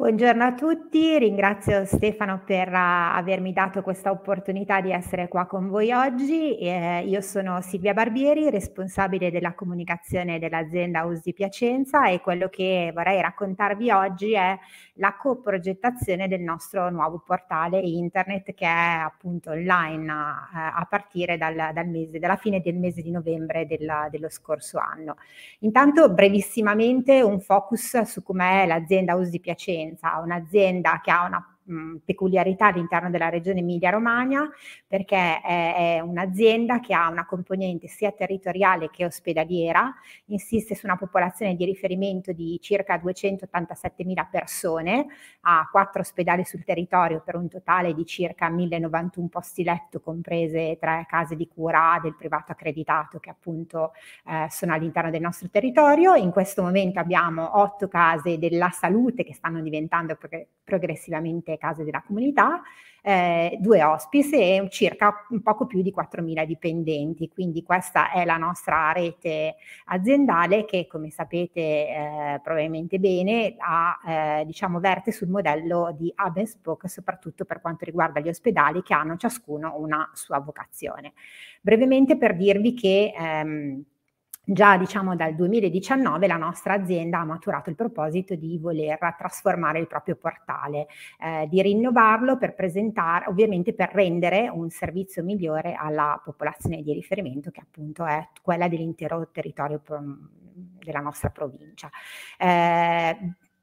Buongiorno a tutti, ringrazio Stefano per eh, avermi dato questa opportunità di essere qua con voi oggi. Eh, io sono Silvia Barbieri, responsabile della comunicazione dell'azienda US Piacenza e quello che vorrei raccontarvi oggi è la coprogettazione del nostro nuovo portale internet che è appunto online eh, a partire dal, dal mese, dalla fine del mese di novembre della, dello scorso anno. Intanto brevissimamente un focus su com'è l'azienda US Piacenza un'eccellenza, un'azienda che ha una mh, peculiarità all'interno della regione Emilia-Romagna perché è, è un'azienda che ha una componente sia territoriale che ospedaliera, insiste su una popolazione di riferimento di circa 287.000 persone, ha quattro ospedali sul territorio per un totale di circa 1.091 posti letto, comprese tre case di cura del privato accreditato che appunto eh, sono all'interno del nostro territorio. In questo momento abbiamo otto case della salute che stanno diventando progressivamente case della comunità, eh, due hospice e circa un poco più di 4.000 dipendenti. Quindi questa è la nostra rete aziendale che, come sapete eh, probabilmente bene, ha, eh, diciamo, verte sul modello di hub and spoke, soprattutto per quanto riguarda gli ospedali che hanno ciascuno una sua vocazione. Brevemente per dirvi che... Ehm, già diciamo dal 2019 la nostra azienda ha maturato il proposito di voler trasformare il proprio portale, eh, di rinnovarlo per presentare, ovviamente per rendere un servizio migliore alla popolazione di riferimento che appunto è quella dell'intero territorio mm, della nostra provincia. Eh,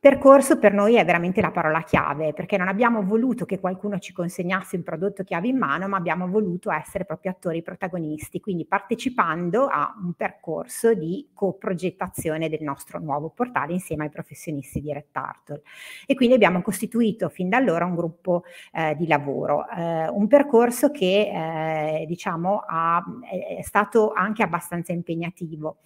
Percorso per noi è veramente la parola chiave, perché non abbiamo voluto che qualcuno ci consegnasse un prodotto chiave in mano, ma abbiamo voluto essere proprio attori protagonisti, quindi partecipando a un percorso di coprogettazione del nostro nuovo portale insieme ai professionisti di Red Tartle. E quindi abbiamo costituito fin da allora un gruppo eh, di lavoro, eh, un percorso che eh, diciamo ha, è stato anche abbastanza impegnativo,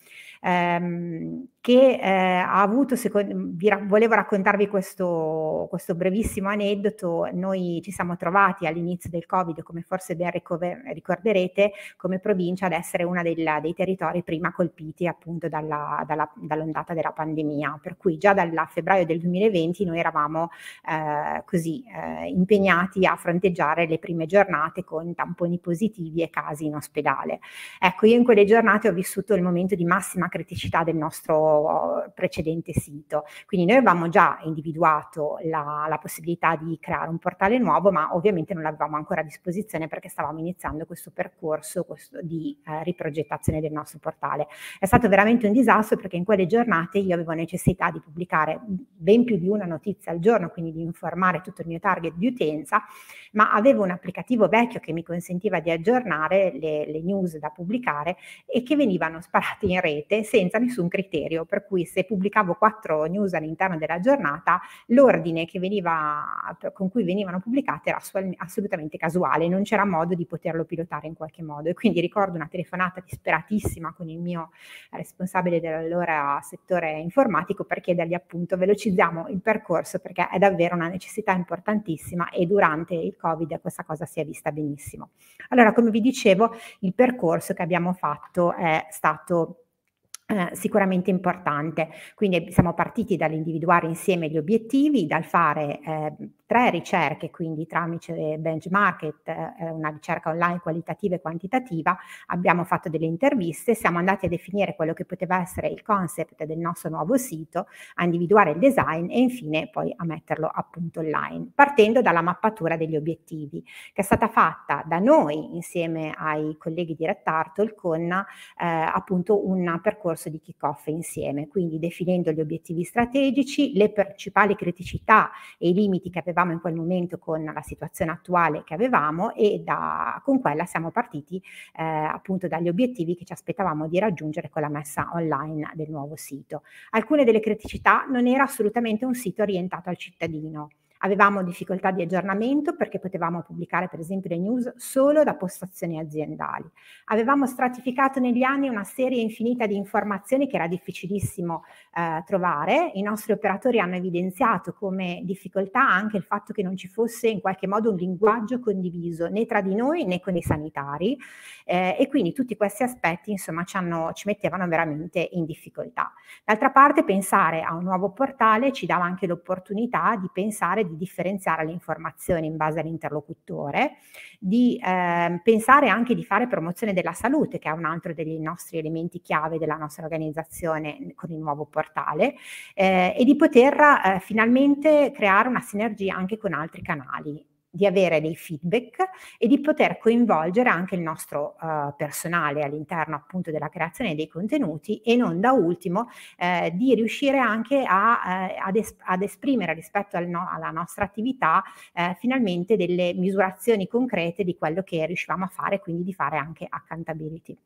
ehm, che eh, ha avuto, secondo, vi, volevo raccontarvi questo, questo, brevissimo aneddoto. Noi ci siamo trovati all'inizio del Covid, come forse ben ricorderete, come provincia ad essere uno dei territori prima colpiti appunto dalla, dalla, dall'ondata della pandemia. Per cui già dal febbraio del 2020 noi eravamo eh, così eh, impegnati a fronteggiare le prime giornate con tamponi positivi e casi in ospedale. Ecco, io in quelle giornate ho vissuto il momento di massima criticità del nostro precedente sito. Quindi noi avevamo già individuato la, la, possibilità di creare un portale nuovo, ma ovviamente non l'avevamo ancora a disposizione perché stavamo iniziando questo percorso questo, di eh, riprogettazione del nostro portale. È stato veramente un disastro perché in quelle giornate io avevo necessità di pubblicare ben più di una notizia al giorno, quindi di informare tutto il mio target di utenza, ma avevo un applicativo vecchio che mi consentiva di aggiornare le, le news da pubblicare e che venivano sparate in rete senza nessun criterio, per cui se pubblicavo quattro news all'interno della giornata, l'ordine che veniva, con cui venivano pubblicate era assolutamente casuale, non c'era modo di poterlo pilotare in qualche modo. E quindi ricordo una telefonata disperatissima con il mio responsabile dell'allora settore informatico per chiedergli appunto velocizziamo il percorso perché è davvero una necessità importantissima e durante il Covid questa cosa si è vista benissimo. Allora, come vi dicevo, il percorso che abbiamo fatto è stato eh, sicuramente importante. Quindi siamo partiti dall'individuare insieme gli obiettivi, dal fare eh, tre ricerche, quindi tramite Benchmarket, eh, una ricerca online qualitativa e quantitativa, abbiamo fatto delle interviste, siamo andati a definire quello che poteva essere il concept del nostro nuovo sito, a individuare il design e infine poi a metterlo appunto online, partendo dalla mappatura degli obiettivi, che è stata fatta da noi insieme ai colleghi di Red con eh, appunto un percorso di kick-off insieme, quindi definendo gli obiettivi strategici, le principali criticità e i limiti che avevamo avevamo in quel momento con la situazione attuale che avevamo e da, con quella siamo partiti eh, appunto dagli obiettivi che ci aspettavamo di raggiungere con la messa online del nuovo sito. Alcune delle criticità non era assolutamente un sito orientato al cittadino. Avevamo difficoltà di aggiornamento perché potevamo pubblicare per esempio le news solo da postazioni aziendali. Avevamo stratificato negli anni una serie infinita di informazioni che era difficilissimo eh, trovare. I nostri operatori hanno evidenziato come difficoltà anche il fatto che non ci fosse in qualche modo un linguaggio condiviso né tra di noi né con i sanitari eh, e quindi tutti questi aspetti insomma ci, hanno, ci mettevano veramente in difficoltà. D'altra parte pensare a un nuovo portale ci dava anche l'opportunità di pensare di differenziare le informazioni in base all'interlocutore, di eh, pensare anche di fare promozione della salute, che è un altro dei nostri elementi chiave della nostra organizzazione con il nuovo portale, eh, e di poter eh, finalmente creare una sinergia anche con altri canali di avere dei feedback e di poter coinvolgere anche il nostro eh, personale all'interno appunto della creazione dei contenuti e non da ultimo eh, di riuscire anche a, eh, ad, es- ad, esprimere rispetto al no- alla nostra attività eh, finalmente delle misurazioni concrete di quello che riuscivamo a fare, quindi di fare anche accountability.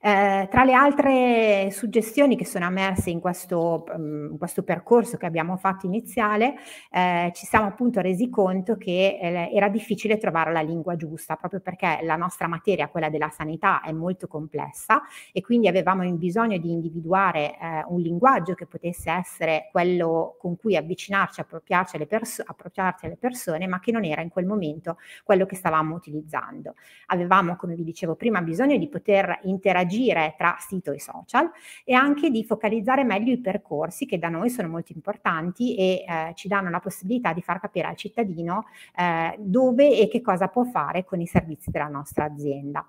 Eh, tra le altre suggestioni che sono emerse in questo, mm, in questo percorso che abbiamo fatto iniziale, eh, ci siamo appunto resi conto che eh, era difficile trovare la lingua giusta, proprio perché la nostra materia, quella della sanità, è molto complessa e quindi avevamo bisogno di individuare eh, un linguaggio che potesse essere quello con cui avvicinarci, appropriarci alle, perso- appropriarci alle persone, ma che non era in quel momento quello che stavamo utilizzando. Avevamo, come vi dicevo prima, bisogno di poter interagire interagire tra sito e social e anche di focalizzare meglio i percorsi che da noi sono molto importanti e eh, ci danno la possibilità di far capire al cittadino eh, dove e che cosa può fare con i servizi della nostra azienda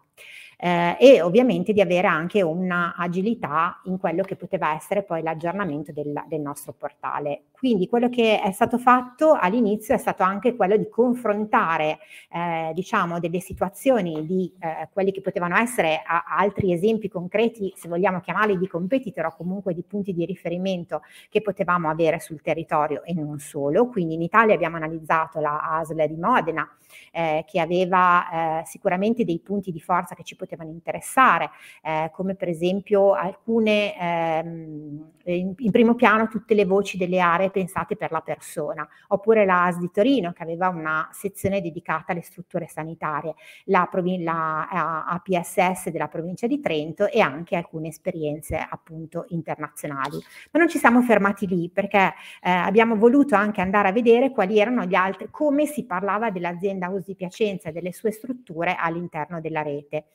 eh, e ovviamente di avere anche un'agilità in quello che poteva essere poi l'aggiornamento del, del nostro portale. Quindi quello che è stato fatto all'inizio è stato anche quello di confrontare eh, diciamo delle situazioni di eh, quelli che potevano essere a, altri esempi concreti, se vogliamo chiamarli di competitor o comunque di punti di riferimento che potevamo avere sul territorio e non solo. Quindi in Italia abbiamo analizzato la ASL di Modena, eh, che aveva eh, sicuramente dei punti di forza che ci potevano interessare, eh, come per esempio alcune, ehm, in, in, primo piano tutte le voci delle aree pensate per la persona, oppure la AS di Torino che aveva una sezione dedicata alle strutture sanitarie, la, provin- la APSS della provincia di Trento e anche alcune esperienze appunto internazionali. Ma non ci siamo fermati lì perché eh, abbiamo voluto anche andare a vedere quali erano gli altri, come si parlava dell'azienda prenda così piacenza delle sue strutture all'interno della rete.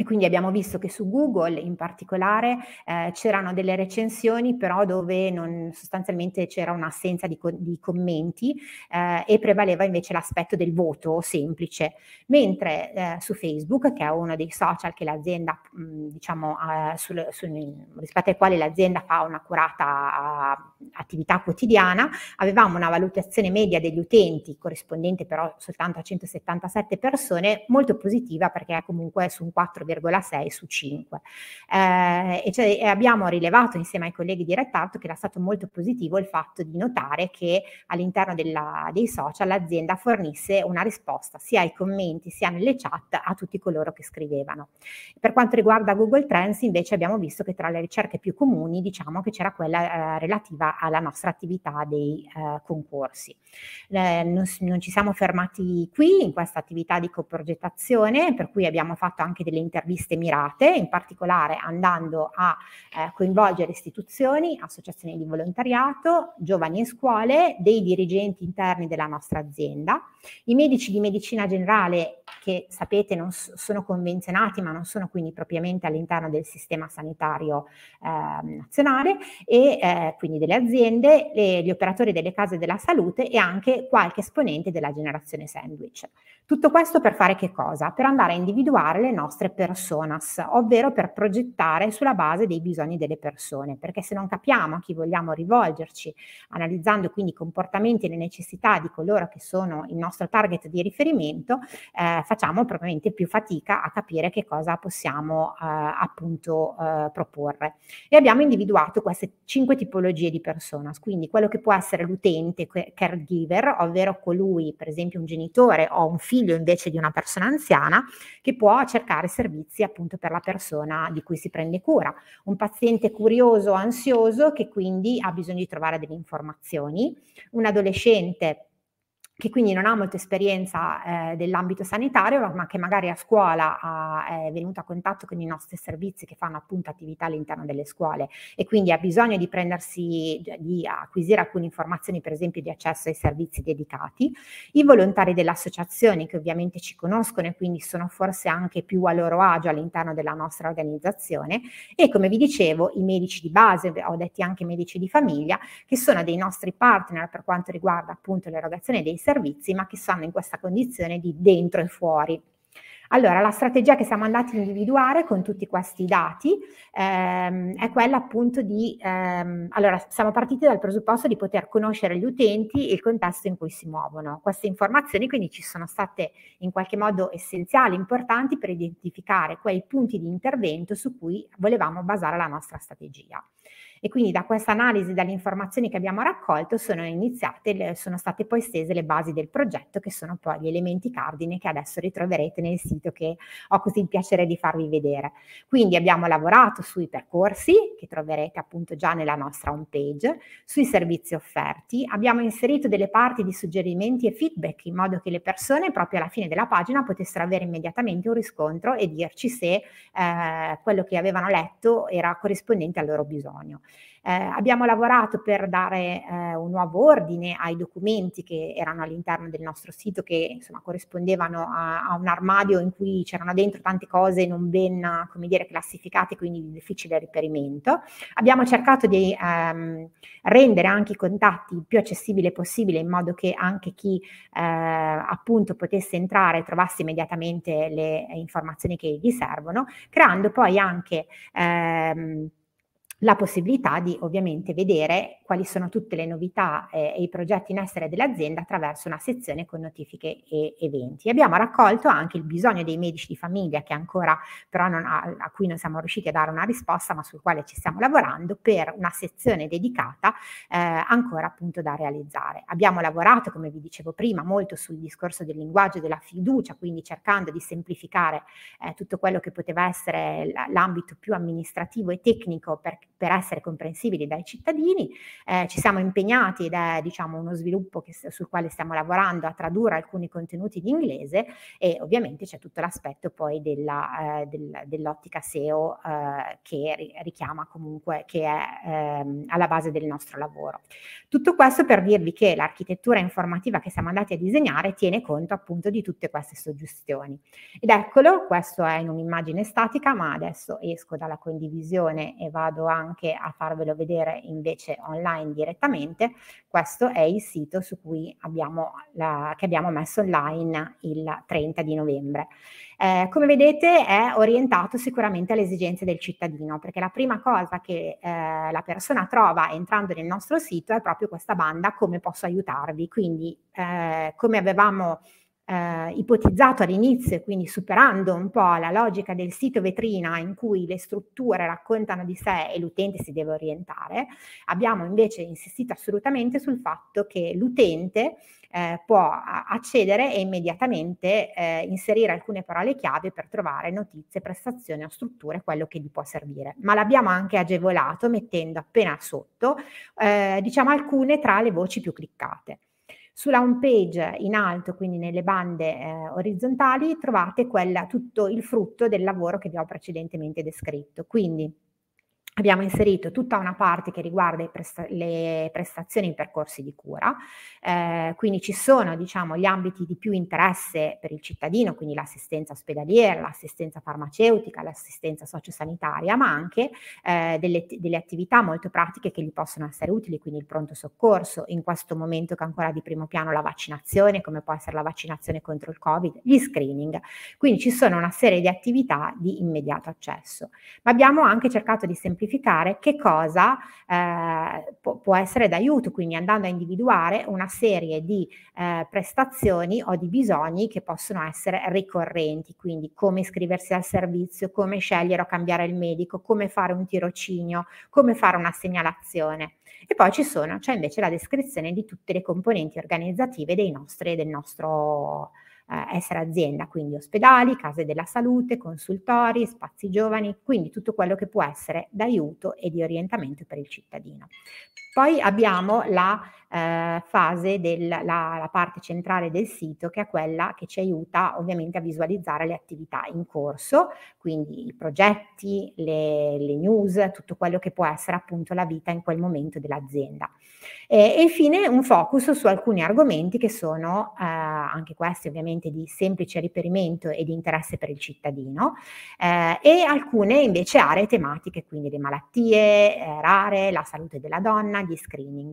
E quindi abbiamo visto che su Google in particolare eh, c'erano delle recensioni però dove non, sostanzialmente c'era un'assenza di, co- di commenti eh, e prevaleva invece l'aspetto del voto semplice, mentre eh, su Facebook, che è uno dei social che l'azienda, mh, diciamo, sul, sul, rispetto ai quali l'azienda fa una curata attività quotidiana, avevamo una valutazione media degli utenti corrispondente però soltanto a 177 persone molto positiva perché è comunque su un 4,6 su 5. Eh, e, cioè, e abbiamo rilevato insieme ai colleghi di Red Hat che era stato molto positivo il fatto di notare che all'interno della, dei social l'azienda fornisse una risposta sia ai commenti sia nelle chat a tutti coloro che scrivevano. Per quanto riguarda Google Trends invece abbiamo visto che tra le ricerche più comuni diciamo che c'era quella eh, relativa alla nostra attività dei eh, concorsi. Le, non, non, ci siamo fermati qui in questa attività di coprogettazione, per cui abbiamo fatto anche delle interviste mirate, in particolare andando a eh, coinvolgere istituzioni, associazioni di volontariato, giovani e scuole, dei dirigenti interni della nostra azienda, i medici di medicina generale che sapete non sono convenzionati ma non sono quindi propriamente all'interno del sistema sanitario eh, nazionale e eh, quindi delle aziende, le, gli operatori delle case della salute e anche qualche esponente della generazione sandwich. Tutto questo per fare che cosa? Per andare a individuare le nostre personas, ovvero per progettare sulla base dei bisogni delle persone, perché se non capiamo a chi vogliamo rivolgerci, analizzando quindi i comportamenti e le necessità di coloro che sono il nostro target di riferimento, eh, eh, facciamo probabilmente più fatica a capire che cosa possiamo eh, appunto eh, proporre. E abbiamo individuato queste cinque tipologie di personas, quindi quello che può essere l'utente caregiver, ovvero colui, per esempio un genitore o un figlio invece di una persona anziana, che può cercare servizi appunto per la persona di cui si prende cura. Un paziente curioso, o ansioso, che quindi ha bisogno di trovare delle informazioni, un adolescente che quindi non ha molta esperienza eh, dell'ambito sanitario, ma che magari a scuola ha, è venuto a contatto con i nostri servizi che fanno appunto attività all'interno delle scuole e quindi ha bisogno di prendersi, di acquisire alcune informazioni, per esempio di accesso ai servizi dedicati. I volontari delle associazioni che ovviamente ci conoscono e quindi sono forse anche più a loro agio all'interno della nostra organizzazione e come vi dicevo i medici di base, ho detto anche medici di famiglia, che sono dei nostri partner per quanto riguarda appunto l'erogazione dei servizi servizi, ma che sono in questa condizione di dentro e fuori. Allora, la strategia che siamo andati a individuare con tutti questi dati ehm, è quella appunto di, ehm, allora, siamo partiti dal presupposto di poter conoscere gli utenti e il contesto in cui si muovono. Queste informazioni quindi ci sono state in qualche modo essenziali, importanti per identificare quei punti di intervento su cui volevamo basare la nostra strategia. E quindi da questa analisi, dalle informazioni che abbiamo raccolto, sono iniziate, sono state poi stese le basi del progetto, che sono poi gli elementi cardine che adesso ritroverete nel sito che ho così il piacere di farvi vedere. Quindi abbiamo lavorato sui percorsi, che troverete appunto già nella nostra home page, sui servizi offerti, abbiamo inserito delle parti di suggerimenti e feedback in modo che le persone proprio alla fine della pagina potessero avere immediatamente un riscontro e dirci se eh, quello che avevano letto era corrispondente al loro bisogno. Eh, abbiamo lavorato per dare eh, un nuovo ordine ai documenti che erano all'interno del nostro sito, che insomma corrispondevano a, a un armadio in cui c'erano dentro tante cose non ben, come dire, classificate, quindi di difficile reperimento. Abbiamo cercato di ehm, rendere anche i contatti il più accessibile possibile in modo che anche chi eh, appunto potesse entrare trovasse immediatamente le informazioni che gli servono, creando poi anche ehm, la possibilità di ovviamente vedere quali sono tutte le novità eh, e i progetti in essere dell'azienda attraverso una sezione con notifiche e eventi. Abbiamo raccolto anche il bisogno dei medici di famiglia che ancora però ha, a cui non siamo riusciti a dare una risposta ma sul quale ci stiamo lavorando per una sezione dedicata eh, ancora appunto da realizzare. Abbiamo lavorato come vi dicevo prima molto sul discorso del linguaggio e della fiducia quindi cercando di semplificare eh, tutto quello che poteva essere l'ambito più amministrativo e tecnico per per essere comprensibili dai cittadini. Eh, ci siamo impegnati ed è diciamo, uno sviluppo che, sul quale stiamo lavorando a tradurre alcuni contenuti in inglese e ovviamente c'è tutto l'aspetto poi della, eh, del, dell'ottica SEO eh, che richiama comunque, che è ehm, alla base del nostro lavoro. Tutto questo per dirvi che l'architettura informativa che siamo andati a disegnare tiene conto appunto di tutte queste suggestioni. Ed eccolo, questo è in un'immagine statica, ma adesso esco dalla condivisione e vado anche anche a farvelo vedere invece online direttamente, questo è il sito su cui abbiamo la, che abbiamo messo online il 30 di novembre. Eh, come vedete è orientato sicuramente alle esigenze del cittadino, perché la prima cosa che eh, la persona trova entrando nel nostro sito è proprio questa banda come posso aiutarvi. Quindi eh, come avevamo eh, ipotizzato all'inizio, quindi superando un po' la logica del sito vetrina in cui le strutture raccontano di sé e l'utente si deve orientare, abbiamo invece insistito assolutamente sul fatto che l'utente eh, può accedere e immediatamente eh, inserire alcune parole chiave per trovare notizie, prestazioni o strutture, quello che gli può servire. Ma l'abbiamo anche agevolato mettendo appena sotto, eh, diciamo, alcune tra le voci più cliccate. Sulla home page in alto, quindi nelle bande eh, orizzontali, trovate quella, tutto il frutto del lavoro che vi ho precedentemente descritto. Quindi abbiamo inserito tutta una parte che riguarda presta- le prestazioni in percorsi di cura, eh, quindi ci sono diciamo, gli ambiti di più interesse per il cittadino, quindi l'assistenza ospedaliera, l'assistenza farmaceutica, l'assistenza sociosanitaria, ma anche eh, delle, delle, attività molto pratiche che gli possono essere utili, quindi il pronto soccorso, in questo momento che ancora di primo piano la vaccinazione, come può essere la vaccinazione contro il Covid, gli screening. Quindi ci sono una serie di attività di immediato accesso, ma abbiamo anche cercato di semplificare identificare che cosa eh, può, può, essere d'aiuto, quindi andando a individuare una serie di eh, prestazioni o di bisogni che possono essere ricorrenti, quindi come iscriversi al servizio, come scegliere o cambiare il medico, come fare un tirocinio, come fare una segnalazione. E poi ci sono, c'è invece la descrizione di tutte le componenti organizzative dei nostri, del nostro eh, essere azienda, quindi ospedali, case della salute, consultori, spazi giovani, quindi tutto quello che può essere d'aiuto e di orientamento per il cittadino. Poi abbiamo la eh, fase della parte centrale del sito, che è quella che ci aiuta ovviamente a visualizzare le attività in corso, quindi i progetti, le, le news, tutto quello che può essere appunto la vita in quel momento dell'azienda. E, e infine un focus su alcuni argomenti che sono eh, anche questi ovviamente di semplice riperimento e di interesse per il cittadino eh, e alcune invece aree tematiche, quindi le malattie eh, rare, la salute della donna, di screening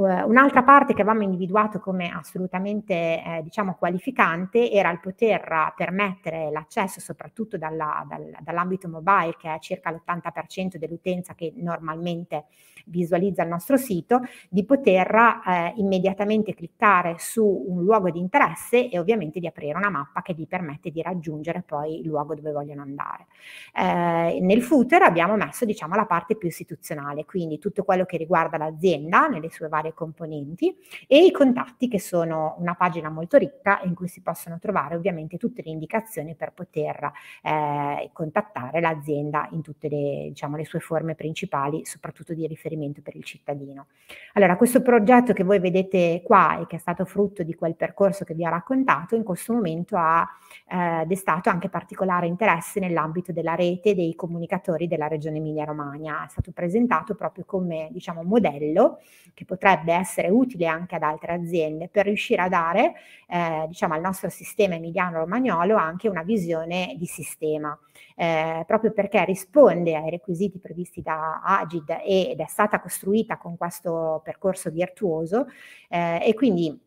un'altra parte che avevamo individuato come assolutamente eh, diciamo qualificante era il poter eh, permettere l'accesso soprattutto dalla, dal, dall'ambito mobile che è circa l'80% dell'utenza che normalmente visualizza il nostro sito, di poter eh, immediatamente cliccare su un luogo di interesse e ovviamente di aprire una mappa che gli permette di raggiungere poi il luogo dove vogliono andare. Eh, nel footer abbiamo messo diciamo la parte più istituzionale, quindi tutto quello che riguarda l'azienda nelle sue varie varie componenti e i contatti che sono una pagina molto ricca in cui si possono trovare ovviamente tutte le indicazioni per poter eh, contattare l'azienda in tutte le, diciamo, le sue forme principali, soprattutto di riferimento per il cittadino. Allora, questo progetto che voi vedete qua e che è stato frutto di quel percorso che vi ho raccontato, in questo momento ha eh, destato anche particolare interesse nell'ambito della rete dei comunicatori della Regione Emilia-Romagna. È stato presentato proprio come diciamo, modello che potrebbe potrebbe essere utile anche ad altre aziende per riuscire a dare eh, diciamo, al nostro sistema emiliano romagnolo anche una visione di sistema, eh, proprio perché risponde ai requisiti previsti da Agid ed è stata costruita con questo percorso virtuoso eh, e quindi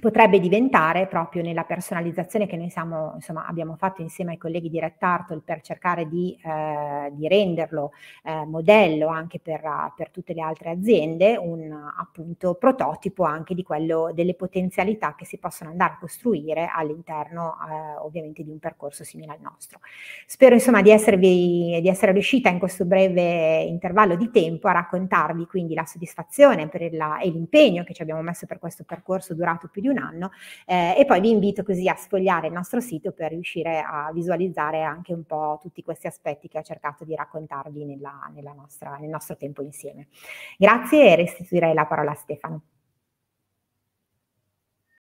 potrebbe diventare proprio nella personalizzazione che noi siamo, insomma, abbiamo fatto insieme ai colleghi di Red Turtle per cercare di, eh, di renderlo eh, modello anche per, per, tutte le altre aziende, un appunto prototipo anche di quello delle potenzialità che si possono andare a costruire all'interno eh, ovviamente di un percorso simile al nostro. Spero insomma di, esservi, di essere riuscita in questo breve intervallo di tempo a raccontarvi quindi la soddisfazione la, e l'impegno che ci abbiamo messo per questo percorso durato più di un anno eh, e poi vi invito così a sfogliare il nostro sito per riuscire a visualizzare anche un po' tutti questi aspetti che ho cercato di raccontarvi nella, nella nostra, nel nostro tempo insieme. Grazie e restituirei la parola a Stefano.